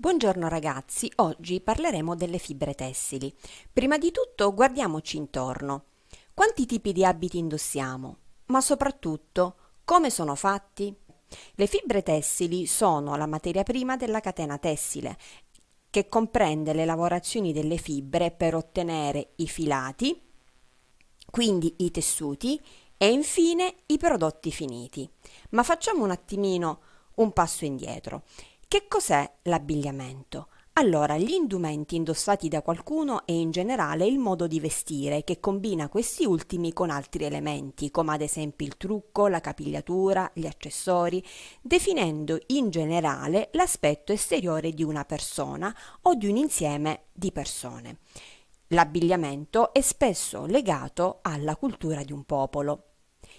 Buongiorno ragazzi, oggi parleremo delle fibre tessili. Prima di tutto guardiamoci intorno. Quanti tipi di abiti indossiamo? Ma soprattutto, come sono fatti? Le fibre tessili sono la materia prima della catena tessile, che comprende le lavorazioni delle fibre per ottenere i filati, quindi i tessuti e infine i prodotti finiti. Ma facciamo un attimino un passo indietro. Che cos'è l'abbigliamento? Allora, gli indumenti indossati da qualcuno e in generale il modo di vestire che combina questi ultimi con altri elementi, come ad esempio il trucco, la capigliatura, gli accessori, definendo in generale l'aspetto esteriore di una persona o di un insieme di persone. L'abbigliamento è spesso legato alla cultura di un popolo.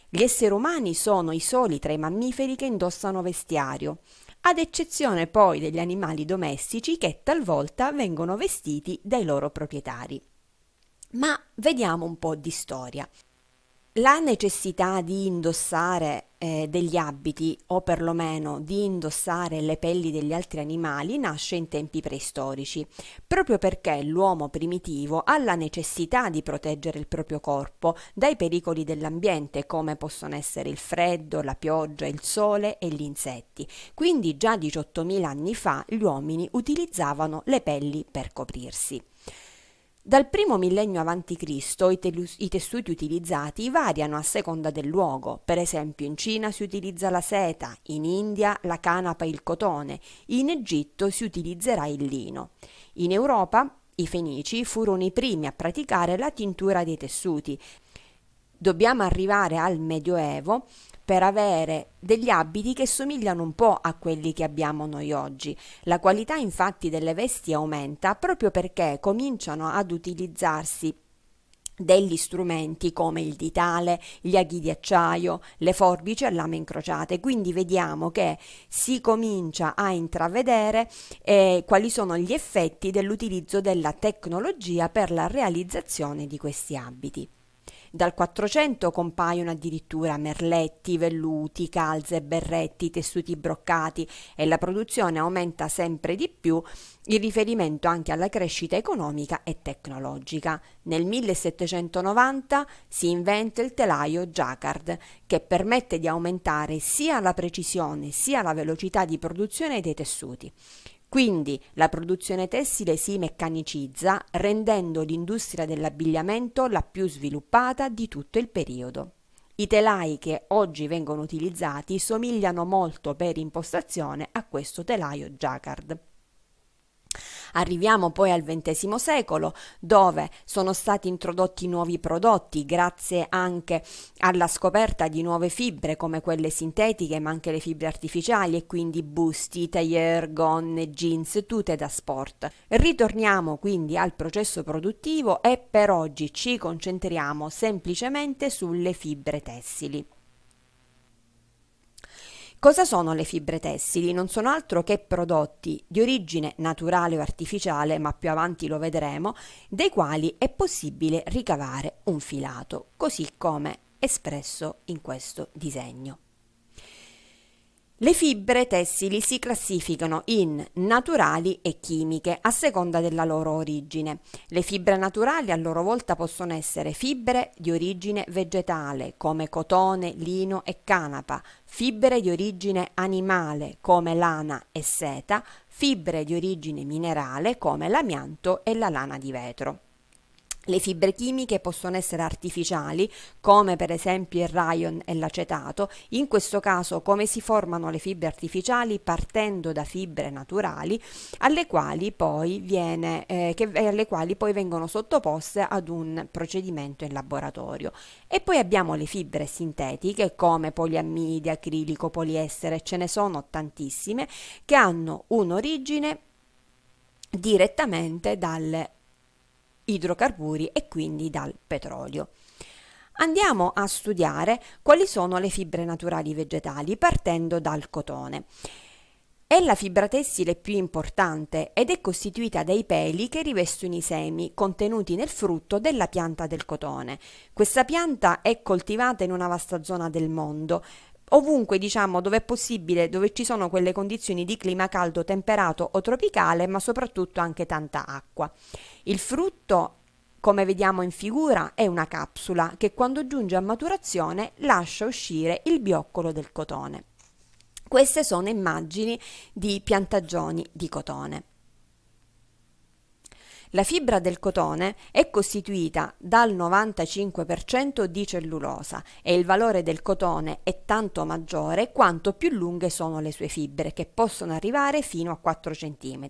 Gli esseri umani sono i soli tra i mammiferi che indossano vestiario ad eccezione poi degli animali domestici che talvolta vengono vestiti dai loro proprietari. Ma vediamo un po' di storia. La necessità di indossare eh, degli abiti o perlomeno di indossare le pelli degli altri animali nasce in tempi preistorici, proprio perché l'uomo primitivo ha la necessità di proteggere il proprio corpo dai pericoli dell'ambiente come possono essere il freddo, la pioggia, il sole e gli insetti. Quindi già 18.000 anni fa gli uomini utilizzavano le pelli per coprirsi. Dal primo millennio a.C. i, tessuti utilizzati variano a seconda del luogo, per esempio in Cina si utilizza la seta, in India la canapa e il cotone, in Egitto si utilizzerà il lino. In Europa i Fenici furono i primi a praticare la tintura dei tessuti dobbiamo arrivare al Medioevo per avere degli abiti che somigliano un po' a quelli che abbiamo noi oggi. La qualità infatti delle vesti aumenta proprio perché cominciano ad utilizzarsi degli strumenti come il ditale, gli aghi di acciaio, le forbici e lame incrociate. Quindi vediamo che si comincia a intravedere eh, quali sono gli effetti dell'utilizzo della tecnologia per la realizzazione di questi abiti. Dal 400 compaiono addirittura merletti, velluti, calze, berretti, tessuti broccati e la produzione aumenta sempre di più in riferimento anche alla crescita economica e tecnologica. Nel 1790 si inventa il telaio Jacquard che permette di aumentare sia la precisione sia la velocità di produzione dei tessuti. Quindi la produzione tessile si meccanicizza rendendo l'industria dell'abbigliamento la più sviluppata di tutto il periodo. I telai che oggi vengono utilizzati somigliano molto per impostazione a questo telaio jacquard. Arriviamo poi al XX secolo dove sono stati introdotti nuovi prodotti grazie anche alla scoperta di nuove fibre come quelle sintetiche ma anche le fibre artificiali e quindi busti, tailleur, gonne, jeans, tute da sport. Ritorniamo quindi al processo produttivo e per oggi ci concentriamo semplicemente sulle fibre tessili. Cosa sono le fibre tessili? Non sono altro che prodotti di origine naturale o artificiale, ma più avanti lo vedremo, dei quali è possibile ricavare un filato, così come espresso in questo disegno. Le fibre tessili si classificano in naturali e chimiche a seconda della loro origine. Le fibre naturali a loro volta possono essere fibre di origine vegetale come cotone, lino e canapa, fibre di origine animale come lana e seta, fibre di origine minerale come l'amianto e la lana di vetro. Le fibre chimiche possono essere artificiali, come per esempio il rayon e l'acetato. In questo caso, come si formano le fibre artificiali? Partendo da fibre naturali, alle quali poi, viene, eh, che, eh, alle quali poi vengono sottoposte ad un procedimento in laboratorio. E poi abbiamo le fibre sintetiche, come poliammide, acrilico, poliestere, ce ne sono tantissime, che hanno un'origine direttamente dalle idrocarburi e quindi dal petrolio. Andiamo a studiare quali sono le fibre naturali vegetali partendo dal cotone. È la fibra tessile più importante ed è costituita dai peli che rivestono i semi contenuti nel frutto della pianta del cotone. Questa pianta è coltivata in una vasta zona del mondo. Ovunque, diciamo, dove è possibile, dove ci sono quelle condizioni di clima caldo, temperato o tropicale, ma soprattutto anche tanta acqua. Il frutto, come vediamo in figura, è una capsula che quando giunge a maturazione lascia uscire il bioccolo del cotone. Queste sono immagini di piantagioni di cotone. La fibra del cotone è costituita dal 95% di cellulosa e il valore del cotone è tanto maggiore quanto più lunghe sono le sue fibre, che possono arrivare fino a 4 cm.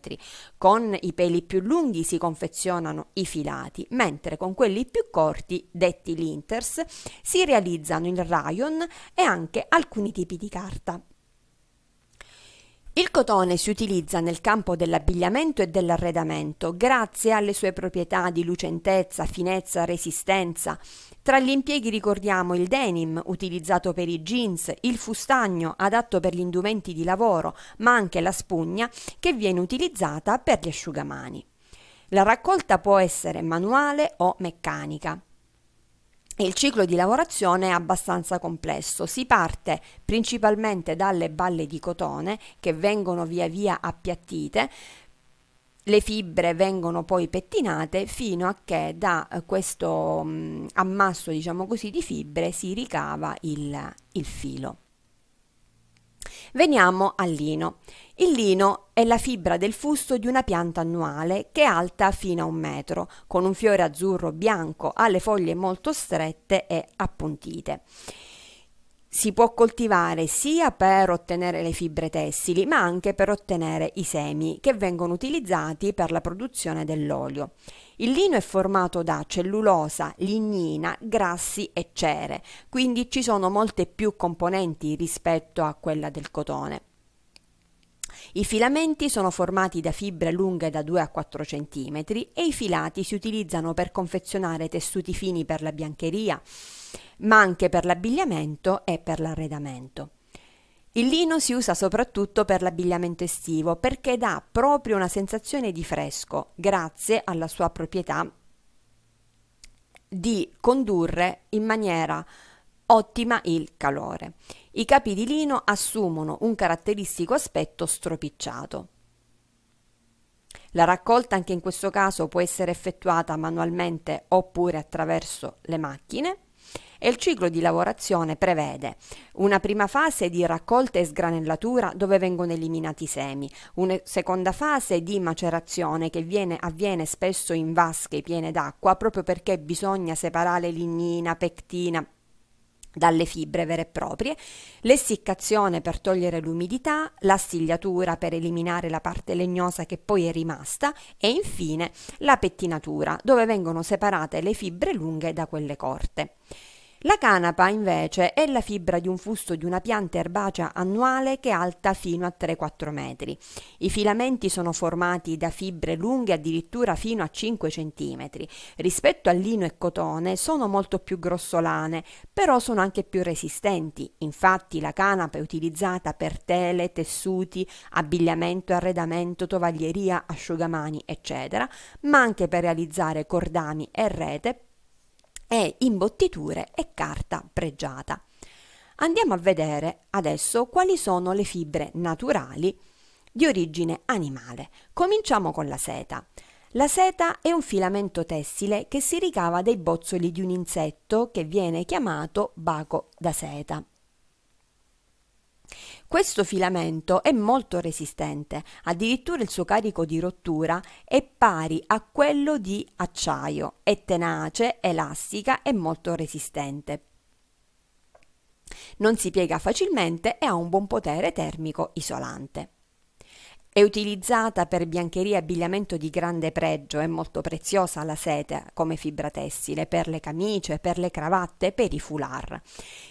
Con i peli più lunghi si confezionano i filati, mentre con quelli più corti, detti linters, si realizzano il rayon e anche alcuni tipi di carta. Il cotone si utilizza nel campo dell'abbigliamento e dell'arredamento grazie alle sue proprietà di lucentezza, finezza, resistenza. Tra gli impieghi ricordiamo il denim, utilizzato per i jeans, il fustagno, adatto per gli indumenti di lavoro, ma anche la spugna, che viene utilizzata per gli asciugamani. La raccolta può essere manuale o meccanica il ciclo di lavorazione è abbastanza complesso. Si parte principalmente dalle balle di cotone che vengono via via appiattite, le fibre vengono poi pettinate fino a che da eh, questo mm, ammasso, diciamo così, di fibre si ricava il, il filo. Veniamo al lino. Il lino è la fibra del fusto di una pianta annuale che è alta fino a un metro, con un fiore azzurro bianco, ha le foglie molto strette e appuntite. Si può coltivare sia per ottenere le fibre tessili, ma anche per ottenere i semi che vengono utilizzati per la produzione dell'olio. Il lino è formato da cellulosa, lignina, grassi e cere, quindi ci sono molte più componenti rispetto a quella del cotone. I filamenti sono formati da fibre lunghe da 2 a 4 cm e i filati si utilizzano per confezionare tessuti fini per la biancheria, ma anche per l'abbigliamento e per l'arredamento. Il lino si usa soprattutto per l'abbigliamento estivo perché dà proprio una sensazione di fresco grazie alla sua proprietà di condurre in maniera ottima il calore. I capi di lino assumono un caratteristico aspetto stropicciato. La raccolta anche in questo caso può essere effettuata manualmente oppure attraverso le macchine e il ciclo di lavorazione prevede una prima fase di raccolta e sgranellatura dove vengono eliminati i semi, una seconda fase di macerazione che viene, avviene spesso in vasche piene d'acqua proprio perché bisogna separare lignina, pectina dalle fibre vere e proprie, l'essiccazione per togliere l'umidità, la stigliatura per eliminare la parte legnosa che poi è rimasta e infine la pettinatura dove vengono separate le fibre lunghe da quelle corte. La canapa invece è la fibra di un fusto di una pianta erbacea annuale che è alta fino a 3-4 metri. I filamenti sono formati da fibre lunghe addirittura fino a 5 cm. Rispetto al lino e cotone sono molto più grossolane, però sono anche più resistenti. Infatti la canapa è utilizzata per tele, tessuti, abbigliamento, arredamento, tovaglieria, asciugamani, eccetera, ma anche per realizzare cordami e rete e imbottiture e carta pregiata. Andiamo a vedere adesso quali sono le fibre naturali di origine animale. Cominciamo con la seta. La seta è un filamento tessile che si ricava dai bozzoli di un insetto che viene chiamato baco da seta. Questo filamento è molto resistente, addirittura il suo carico di rottura è pari a quello di acciaio, è tenace, elastica e molto resistente. Non si piega facilmente e ha un buon potere termico isolante. È utilizzata per biancheria e abbigliamento di grande pregio, è molto preziosa la sete come fibra tessile per le camicie, per le cravatte, per i foulard.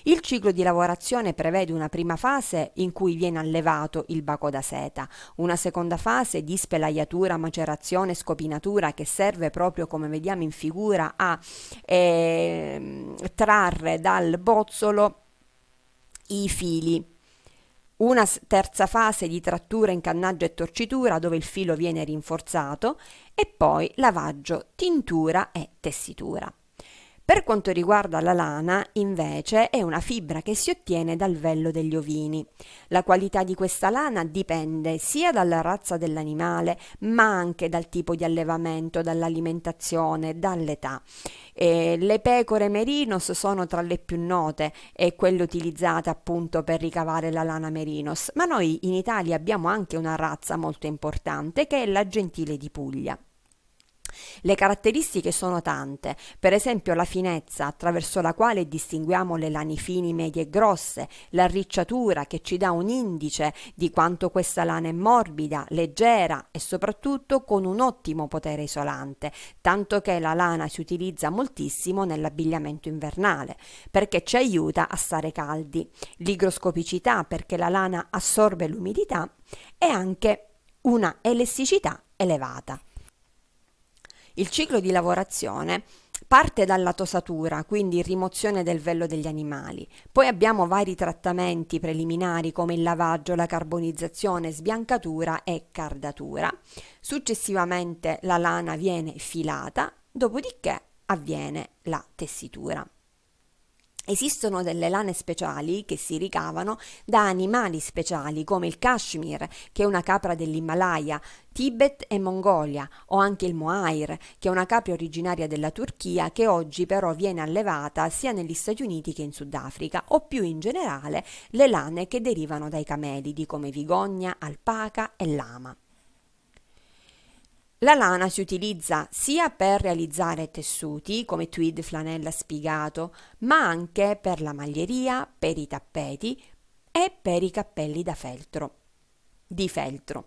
Il ciclo di lavorazione prevede una prima fase in cui viene allevato il baco da seta, una seconda fase di spelaiatura, macerazione, scopinatura che serve proprio come vediamo in figura a eh, trarre dal bozzolo i fili una terza fase di trattura, incannaggio e torcitura dove il filo viene rinforzato e poi lavaggio, tintura e tessitura. Per quanto riguarda la lana, invece, è una fibra che si ottiene dal vello degli ovini. La qualità di questa lana dipende sia dalla razza dell'animale, ma anche dal tipo di allevamento, dall'alimentazione, dall'età. E le pecore merinos sono tra le più note e quelle utilizzate appunto per ricavare la lana merinos, ma noi in Italia abbiamo anche una razza molto importante che è la gentile di Puglia. Le caratteristiche sono tante, per esempio la finezza attraverso la quale distinguiamo le lani fini, medie e grosse, l'arricciatura che ci dà un indice di quanto questa lana è morbida, leggera e soprattutto con un ottimo potere isolante, tanto che la lana si utilizza moltissimo nell'abbigliamento invernale, perché ci aiuta a stare caldi, l'igroscopicità perché la lana assorbe l'umidità e anche una elasticità elevata. Il ciclo di lavorazione parte dalla tosatura, quindi rimozione del vello degli animali. Poi abbiamo vari trattamenti preliminari come il lavaggio, la carbonizzazione, sbiancatura e cardatura. Successivamente la lana viene filata, dopodiché avviene la tessitura. Esistono delle lane speciali che si ricavano da animali speciali come il Kashmir, che è una capra dell'Himalaya, Tibet e Mongolia, o anche il Mohair, che è una capra originaria della Turchia che oggi però viene allevata sia negli Stati Uniti che in Sudafrica, o più in generale le lane che derivano dai camelidi come vigogna, alpaca e lama. La lana si utilizza sia per realizzare tessuti come tweed, flanella, spigato, ma anche per la maglieria, per i tappeti e per i cappelli da feltro, di feltro.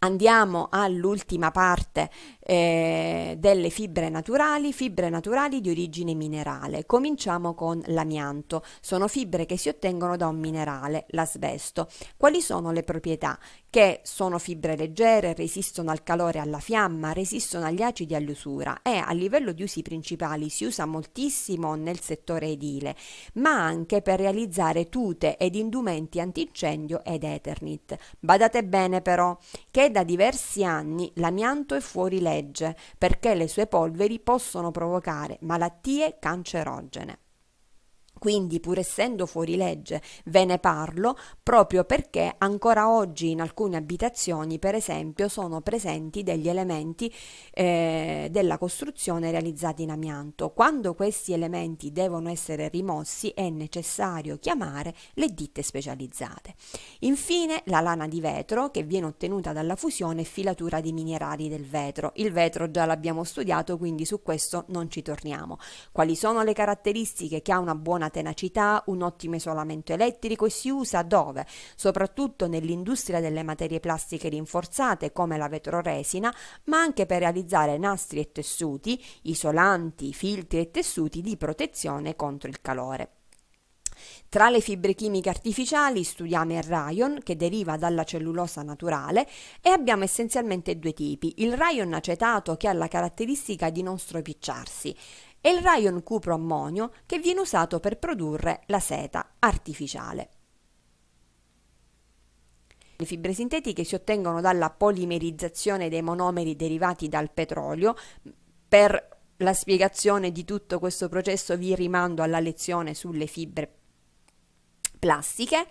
Andiamo all'ultima parte eh, delle fibre naturali, fibre naturali di origine minerale. Cominciamo con l'amianto. Sono fibre che si ottengono da un minerale, l'asbesto. Quali sono le proprietà? Che sono fibre leggere, resistono al calore e alla fiamma, resistono agli acidi e all'usura e a livello di usi principali si usa moltissimo nel settore edile, ma anche per realizzare tute ed indumenti antincendio ed eternit. Badate bene però che da diversi anni l'amianto è fuori legge perché le sue polveri possono provocare malattie cancerogene. Quindi, pur essendo fuori legge, ve ne parlo proprio perché ancora oggi in alcune abitazioni, per esempio, sono presenti degli elementi eh, della costruzione realizzati in amianto. Quando questi elementi devono essere rimossi è necessario chiamare le ditte specializzate. Infine, la lana di vetro che viene ottenuta dalla fusione e filatura di minerali del vetro. Il vetro già l'abbiamo studiato, quindi su questo non ci torniamo. Quali sono le caratteristiche che ha una buona tenacità, un ottimo isolamento elettrico e si usa dove? Soprattutto nell'industria delle materie plastiche rinforzate come la vetroresina, ma anche per realizzare nastri e tessuti, isolanti, filtri e tessuti di protezione contro il calore. Tra le fibre chimiche artificiali studiamo il rayon che deriva dalla cellulosa naturale e abbiamo essenzialmente due tipi, il rayon acetato che ha la caratteristica di non stropicciarsi e il rayon ammonio che viene usato per produrre la seta artificiale. Le fibre sintetiche si ottengono dalla polimerizzazione dei monomeri derivati dal petrolio. Per la spiegazione di tutto questo processo vi rimando alla lezione sulle fibre plastiche.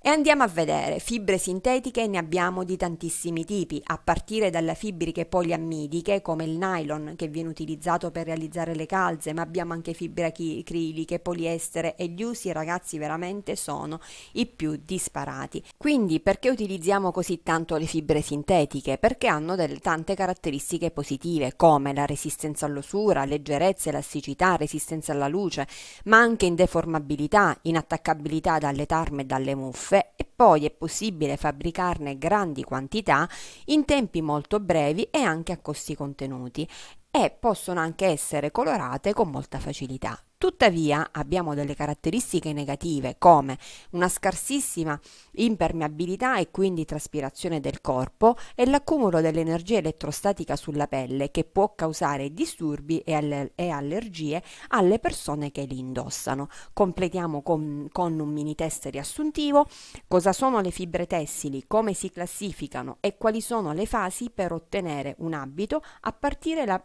E andiamo a vedere, fibre sintetiche ne abbiamo di tantissimi tipi, a partire dalle fibriche poliammidiche come il nylon che viene utilizzato per realizzare le calze, ma abbiamo anche fibre acriliche, poliestere e gli usi ragazzi veramente sono i più disparati. Quindi perché utilizziamo così tanto le fibre sintetiche? Perché hanno delle, tante caratteristiche positive come la resistenza all'usura, leggerezza, elasticità, resistenza alla luce, ma anche in deformabilità, in attaccabilità dalle tarme e dalle muffe stoffe e poi è possibile fabbricarne grandi quantità in tempi molto brevi e anche a costi contenuti e possono anche essere colorate con molta facilità. Tuttavia abbiamo delle caratteristiche negative come una scarsissima impermeabilità e quindi traspirazione del corpo e l'accumulo dell'energia elettrostatica sulla pelle che può causare disturbi e, aller e allergie alle persone che li indossano. Completiamo con, con un mini test riassuntivo cosa sono le fibre tessili, come si classificano e quali sono le fasi per ottenere un abito a partire da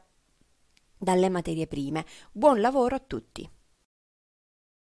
dalle materie prime. Buon lavoro a tutti!